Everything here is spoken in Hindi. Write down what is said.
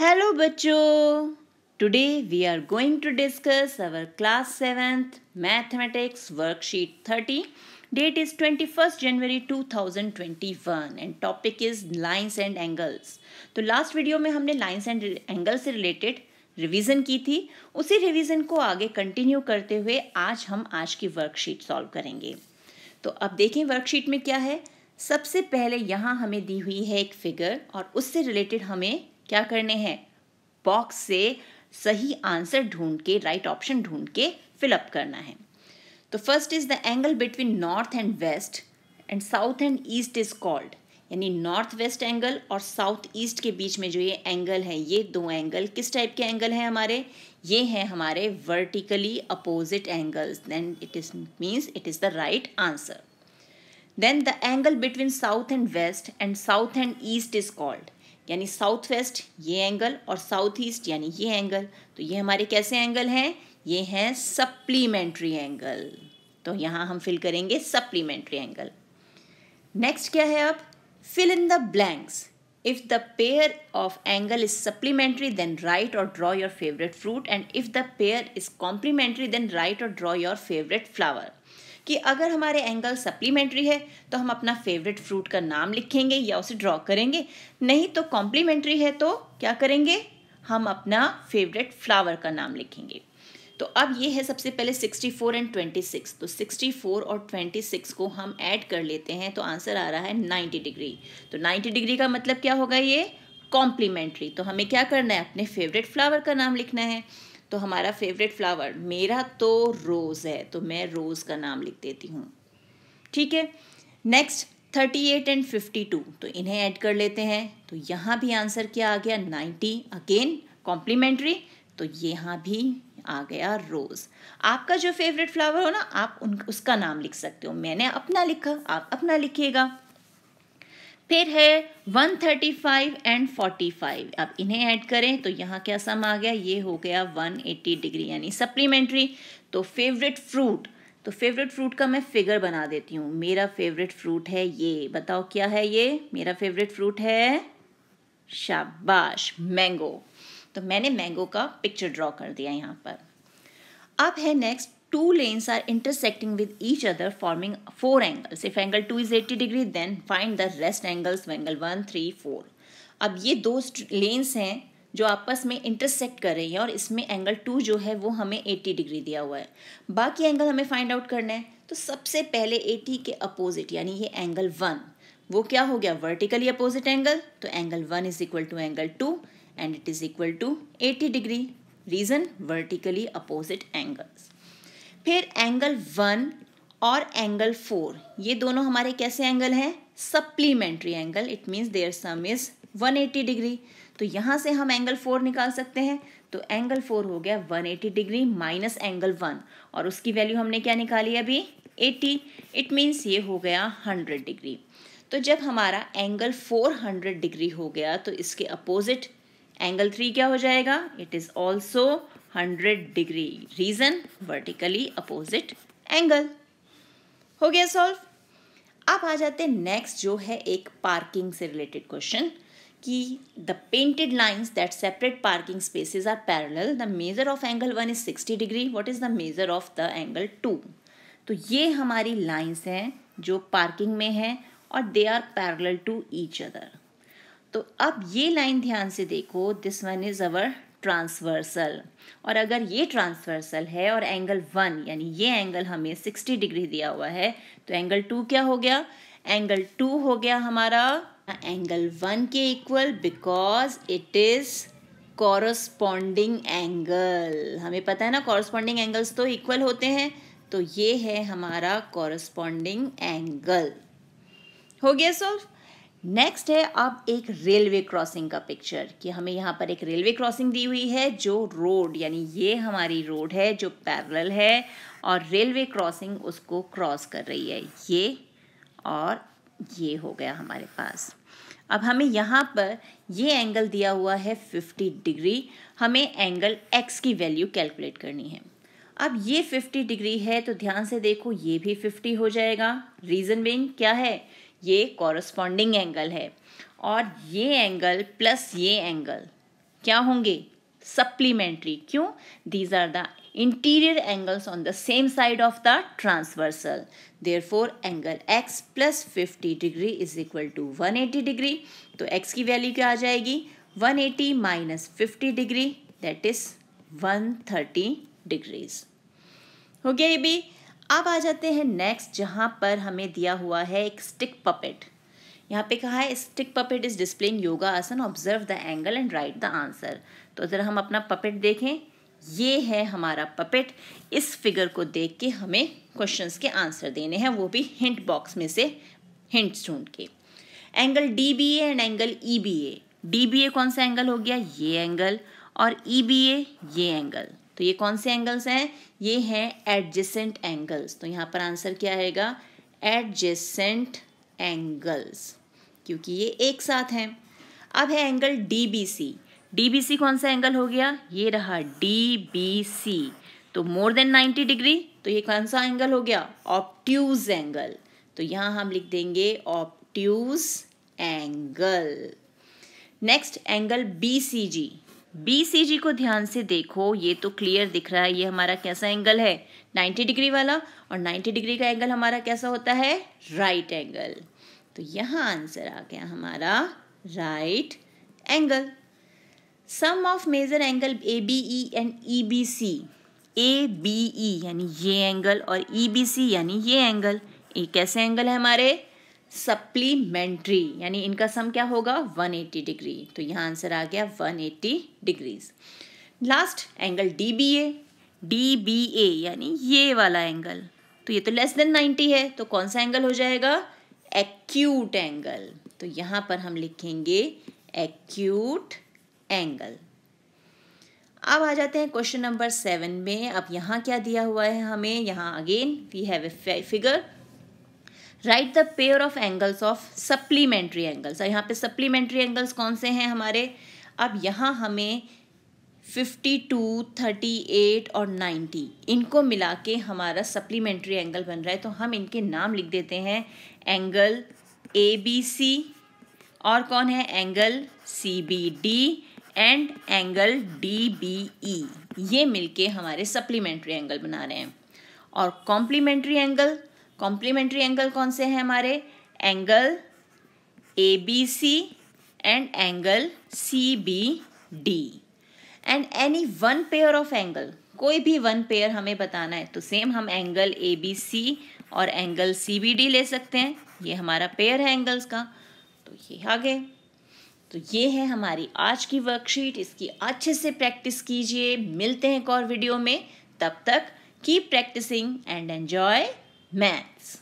हेलो बच्चो today we are going to discuss our class seventh mathematics worksheet thirty date is twenty first January two thousand twenty one and topic is lines and angles तो लास्ट वीडियो में हमने लाइन्स एंड एंगल्स से रिलेटेड रिविजन की थी उसी रिविजन को आगे कंटिन्यू करते हुए आज हम आज की वर्कशीट सॉल्व करेंगे तो अब देखें वर्कशीट में क्या है सबसे पहले यहाँ हमें दी हुई है एक फिगर और उससे रिलेटेड हमें क्या करने हैं बॉक्स से सही आंसर ढूंढ के राइट ऑप्शन ढूंढ के फिलअप करना है तो first is the angle between north and west and south and east is called यानी नॉर्थ वेस्ट एंगल और साउथ ईस्ट के बीच में जो ये एंगल है ये दो एंगल किस टाइप के एंगल हैं हमारे ये हैं हमारे vertically opposite angles then it is means it is the right answer then the angle between south and west and south and east is called यानी साउथ वेस्ट ये एंगल और साउथ ईस्ट यानी ये एंगल तो ये हमारे कैसे एंगल हैं ये हैं सप्लीमेंट्री एंगल तो यहाँ हम फिल करेंगे सप्लीमेंट्री एंगल नेक्स्ट क्या है अब fill in the blanks if the pair of angle is supplementary then write or draw your favourite fruit and if the pair is complementary then write or draw your favourite flower कि अगर हमारे एंगल सप्लीमेंट्री है तो हम अपना फेवरेट फ्रूट का नाम लिखेंगे या उसे ड्रॉ करेंगे नहीं तो कॉम्प्लीमेंट्री है तो क्या करेंगे हम अपना फेवरेट फ्लावर का नाम लिखेंगे तो अब ये है सबसे पहले 64 एंड 26 तो 64 और 26 को हम ऐड कर लेते हैं तो आंसर आ रहा है 90 डिग्री तो 90 डिग्री का मतलब क्या होगा ये कॉम्प्लीमेंट्री तो हमें क्या करना है अपने फेवरेट फ्लावर का नाम लिखना है तो हमारा फेवरेट फ्लावर मेरा तो रोज़ है तो मैं रोज़ का नाम लिख देती हूँ ठीक है next thirty eight and fifty two तो इन्हें ऐड कर लेते हैं तो यहाँ भी आंसर क्या आ गया नाइन्टी अगेन कॉम्प्लीमेंट्री तो यहाँ भी आ गया रोज़ आपका जो फेवरेट फ्लावर हो ना आप उन उसका नाम लिख सकते हो मैंने अपना लिखा आप अपना लिखिएगा फिर है 135 एंड 45 अब इन्हें ऐड करें तो यहाँ क्या सम आ गया ये हो गया 180 डिग्री यानी सप्लीमेंट्री तो फेवरेट फ्रूट तो फेवरेट फ्रूट का मैं फिगर बना देती हूँ मेरा फेवरेट फ्रूट है ये बताओ क्या है ये मेरा फेवरेट फ्रूट है शाबाश मैंगो तो मैंने मैंगो का पिक्चर ड्रॉ कर दिया यहाँ पर अब है next two lanes are intersecting with each other forming four angles. If angle 2 is 80 degree then find the rest angles of angle 1, 3, 4. अब ये दो लेन्स हैं जो आपस में इंटरसेक्ट कर रही है और इसमें एंगल टू जो है वो हमें 80 डिग्री दिया हुआ है बाकी एंगल हमें फाइंड आउट करना है तो सबसे पहले 80 के अपोजिट यानी ये एंगल वन वो क्या हो गया वर्टिकली अपोजिट एंगल तो angle one is equal to angle two and it is equal to 80 degree reason vertically opposite angles फिर एंगल वन और एंगल फोर ये दोनों हमारे कैसे एंगल हैं supplementary angle it means their sum is 180 degree तो यहाँ से हम एंगल फोर निकाल सकते हैं तो एंगल फोर हो गया 180 डिग्री माइनस एंगल वन और उसकी वैल्यू हमने क्या निकाली अभी 80 इट मीन्स ये हो गया 100 डिग्री तो जब हमारा एंगल 400 डिग्री हो गया तो इसके अपोजिट एंगल थ्री क्या हो जाएगा it is also hundred degree reason vertically opposite angle हो गया सॉल्व आप आ जाते हैं नेक्स्ट जो है एक पार्किंग से रिलेटेड क्वेश्चन कि the painted lines that separate parking spaces are parallel the measure of angle one is sixty degree what is the measure of the angle two तो ये हमारी लाइंस हैं जो पार्किंग में हैं और they are parallel to each other तो अब ये लाइन ध्यान से देखो this one is our transversal और अगर ये ट्रांसवर्सल है और एंगल वन यानी ये एंगल हमें सिक्सटी डिग्री दिया हुआ है तो एंगल टू क्या हो गया एंगल टू हो गया हमारा एंगल वन के equal because it is corresponding angle हमें पता है ना कॉरस्पॉन्डिंग एंगल्स तो इक्वल होते हैं तो ये है हमारा कॉरस्पॉन्डिंग एंगल हो गया सॉल्व नेक्स्ट है अब एक रेलवे क्रॉसिंग का पिक्चर कि हमें यहाँ पर एक रेलवे क्रॉसिंग दी हुई है जो रोड यानी ये हमारी रोड है जो पैरेलल है और रेलवे क्रॉसिंग उसको क्रॉस कर रही है ये और ये हो गया हमारे पास अब हमें यहाँ पर ये एंगल दिया हुआ है 50 डिग्री हमें एंगल एक्स की वैल्यू कैलकुलेट करनी है अब ये 50 डिग्री है तो ध्यान से देखो ये भी 50 हो जाएगा रीज़न बिंग क्या है ये कॉरस्पॉन्डिंग एंगल है और ये एंगल प्लस ये एंगल क्या होंगे सप्लीमेंट्री क्यों these are the interior angles on the same side of the transversal therefore angle X plus fifty degree is equal to one eighty degree तो एक्स की वैल्यू क्या आ जाएगी one eighty minus fifty degree that is one thirty degrees हो गया ये भी अब आ जाते हैं नेक्स्ट जहाँ पर हमें दिया हुआ है एक स्टिक पपेट यहाँ पे कहा है stick puppet is displaying yoga asan observe the angle and write the answer तो ज़रा हम अपना पपेट देखें ये है हमारा पपेट इस फिगर को देख के हमें क्वेश्चंस के आंसर देने हैं वो भी हिंट बॉक्स में से हिंट ढूंढ के angle D B and angle E B A D B A कौन सा एंगल हो गया ये एंगल और ई बी ए ये एंगल तो ये कौन से एंगल्स हैं ये हैं एडजेसेंट एंगल्स तो यहाँ पर आंसर क्या आएगा एडजेसेंट एंगल्स क्योंकि ये एक साथ हैं अब है angle D B C D B C कौन सा एंगल हो गया ये रहा डी बी सी तो मोर देन नाइन्टी डिग्री तो ये कौन सा एंगल हो गया ऑप्ट्यूज एंगल तो यहाँ हम लिख देंगे obtuse angle next angle B C G BCG को ध्यान से देखो ये तो क्लियर दिख रहा है ये हमारा कैसा एंगल है 90 डिग्री वाला और 90 डिग्री का एंगल हमारा कैसा होता है राइट एंगल तो यहाँ आंसर आ गया हमारा right angle sum of measure angle A B E and E B C A B E यानी ये एंगल और ई बी सी यानी ये एंगल ये कैसे एंगल है हमारे सप्लीमेंट्री यानी इनका सम क्या होगा 180 डिग्री तो यहाँ आंसर आ गया 180 degrees last angle D B A D B A यानी ये वाला एंगल तो ये तो लेस देन 90 है तो कौन सा एंगल हो जाएगा एक्यूट एंगल तो यहाँ पर हम लिखेंगे एक्यूट एंगल अब आ जाते हैं क्वेश्चन नंबर सेवन में अब यहाँ क्या दिया हुआ है हमें यहाँ again we have a figure write the pair of angles of supplementary angles यहाँ पे सप्लीमेंट्री एंगल्स कौन से हैं हमारे अब यहाँ हमें 52, 38 और 90 इनको मिला के हमारा सप्लीमेंट्री एंगल बन रहा है तो हम इनके नाम लिख देते हैं एंगल ए बी सी और कौन है angle C B D and angle D B E ये मिलके हमारे सप्लीमेंट्री एंगल बना रहे हैं और कॉम्प्लीमेंट्री एंगल कॉम्प्लीमेंट्री एंगल कौन से हैं हमारे angle A B C and angle C B D and any one pair of angle कोई भी वन पेयर हमें बताना है तो सेम हम एंगल ए बी सी और एंगल सी बी डी ले सकते हैं ये हमारा पेयर है एंगल्स का तो ये आ गए तो ये है हमारी आज की वर्कशीट इसकी अच्छे से प्रैक्टिस कीजिए मिलते हैं एक और वीडियो में तब तक keep practicing and enjoy Mats.